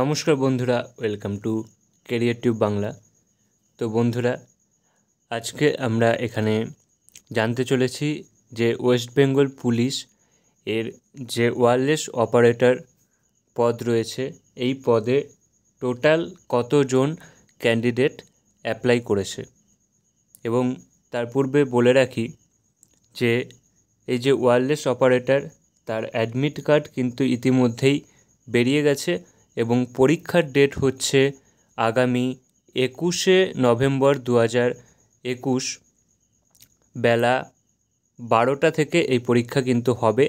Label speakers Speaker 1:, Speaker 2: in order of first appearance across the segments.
Speaker 1: নমস্কার বন্ধুরা welcome to Career Tube Bangla তো বন্ধুরা আজকে আমরা এখানে জানতে চলেছি যে ওয়েস্ট বেঙ্গল পুলিশ এর যে ওয়ারলেস অপারেটর পদ রয়েছে এই পদে টোটাল কতজন ক্যান্ডিডেট অ্যাপ্লাই করেছে এবং তার পূর্বে বলে রাখি যে এই যে ওয়ারলেস অপারেটর তার অ্যাডমিট কার্ড কিন্তু ইতিমধ্যেই বেরিয়ে গেছে এবং পরীক্ষার ডেট হচ্ছে আগামী একুশে নভেম্বর দু হাজার একুশ বেলা বারোটা থেকে এই পরীক্ষা কিন্তু হবে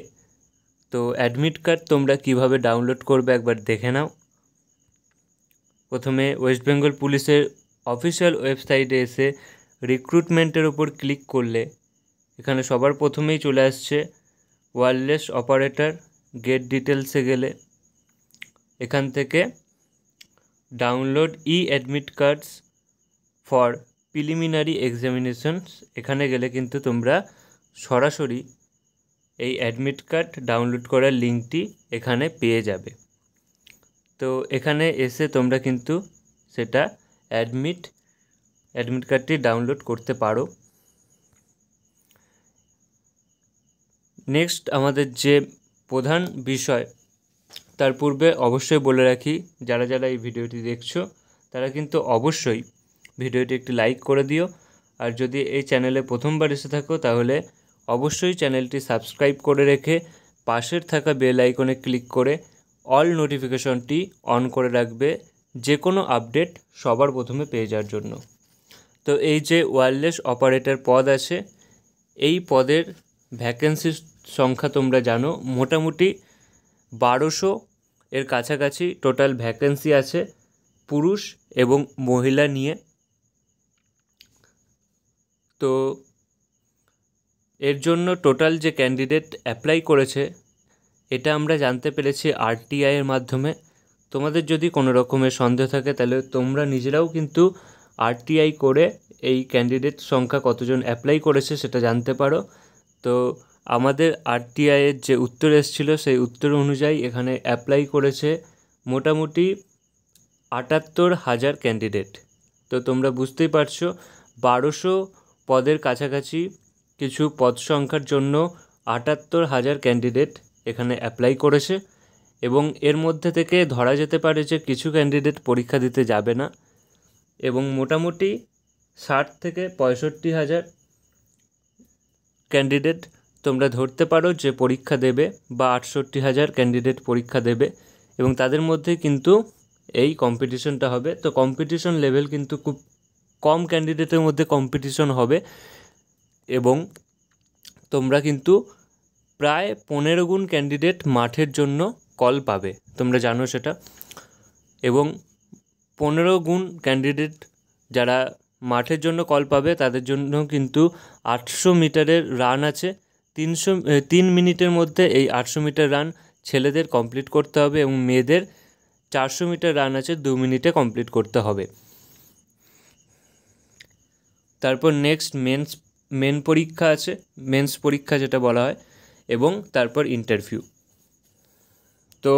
Speaker 1: তো অ্যাডমিট কার্ড তোমরা কিভাবে ডাউনলোড করবে একবার দেখে নাও প্রথমে ওয়েস্ট বেঙ্গল পুলিশের অফিসিয়াল ওয়েবসাইটে এসে রিক্রুটমেন্টের ওপর ক্লিক করলে এখানে সবার প্রথমেই চলে আসছে ওয়ারলেস অপারেটর গেট ডিটেলসে গেলে এখান থেকে download e admit cards for preliminary examinations এখানে গেলে কিন্তু তোমরা সরাসরি এই অ্যাডমিট কার্ড ডাউনলোড করার লিঙ্কটি এখানে পেয়ে যাবে তো এখানে এসে তোমরা কিন্তু সেটা অ্যাডমিট অ্যাডমিট কার্ডটি ডাউনলোড করতে পারো নেক্সট আমাদের যে প্রধান বিষয় তার পূর্বে অবশ্যই বলে রাখি যারা যারা এই ভিডিওটি দেখছো তারা কিন্তু অবশ্যই ভিডিওটি একটি লাইক করে দিও আর যদি এই চ্যানেলে প্রথমবার এসে থাকো তাহলে অবশ্যই চ্যানেলটি সাবস্ক্রাইব করে রেখে পাশের থাকা বেল আইকনে ক্লিক করে অল নোটিফিকেশনটি অন করে রাখবে যে কোনো আপডেট সবার প্রথমে পেয়ে যাওয়ার জন্য তো এই যে ওয়ারলেস অপারেটর পদ আছে এই পদের ভ্যাকেন্সির সংখ্যা তোমরা জানো মোটামুটি বারোশো এর কাছাকাছি টোটাল ভ্যাকেন্সি আছে পুরুষ এবং মহিলা নিয়ে তো এর জন্য টোটাল যে ক্যান্ডিডেট অ্যাপ্লাই করেছে এটা আমরা জানতে পেরেছি আরটিআইয়ের মাধ্যমে তোমাদের যদি কোনো রকমের সন্দেহ থাকে তাহলে তোমরা নিজেরাও কিন্তু আরটিআই করে এই ক্যান্ডিডেট সংখ্যা কতজন অ্যাপ্লাই করেছে সেটা জানতে পারো তো আমাদের আরটিআইয়ের যে উত্তর এসেছিল সেই উত্তর অনুযায়ী এখানে অ্যাপ্লাই করেছে মোটামুটি আটাত্তর হাজার ক্যান্ডিডেট তো তোমরা বুঝতেই পারছো বারোশো পদের কাছাকাছি কিছু পদ সংখ্যার জন্য আটাত্তর হাজার ক্যান্ডিডেট এখানে অ্যাপ্লাই করেছে এবং এর মধ্যে থেকে ধরা যেতে পারে যে কিছু ক্যান্ডিডেট পরীক্ষা দিতে যাবে না এবং মোটামুটি ষাট থেকে পঁয়ষট্টি হাজার ক্যান্ডিডেট তোমরা ধরতে পারো যে পরীক্ষা দেবে বা আটষট্টি হাজার ক্যান্ডিডেট পরীক্ষা দেবে এবং তাদের মধ্যে কিন্তু এই কম্পিটিশনটা হবে তো কম্পিটিশন লেভেল কিন্তু খুব কম ক্যান্ডিডেটের মধ্যে কম্পিটিশন হবে এবং তোমরা কিন্তু প্রায় পনেরো গুণ ক্যান্ডিডেট মাঠের জন্য কল পাবে তোমরা জানো সেটা এবং পনেরো গুণ ক্যান্ডিডেট যারা মাঠের জন্য কল পাবে তাদের জন্য কিন্তু আটশো মিটারের রান আছে তিনশো তিন মিনিটের মধ্যে এই আটশো মিটার রান ছেলেদের কমপ্লিট করতে হবে এবং মেয়েদের চারশো মিটার রান আছে দু মিনিটে কমপ্লিট করতে হবে তারপর নেক্সট মেন্স মেন পরীক্ষা আছে মেন্স পরীক্ষা যেটা বলা হয় এবং তারপর ইন্টারভিউ তো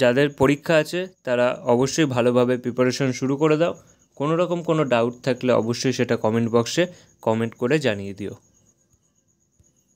Speaker 1: যাদের পরীক্ষা আছে তারা অবশ্যই ভালোভাবে প্রিপারেশন শুরু করে দাও কোনো রকম কোনো ডাউট থাকলে অবশ্যই সেটা কমেন্ট বক্সে কমেন্ট করে জানিয়ে দিও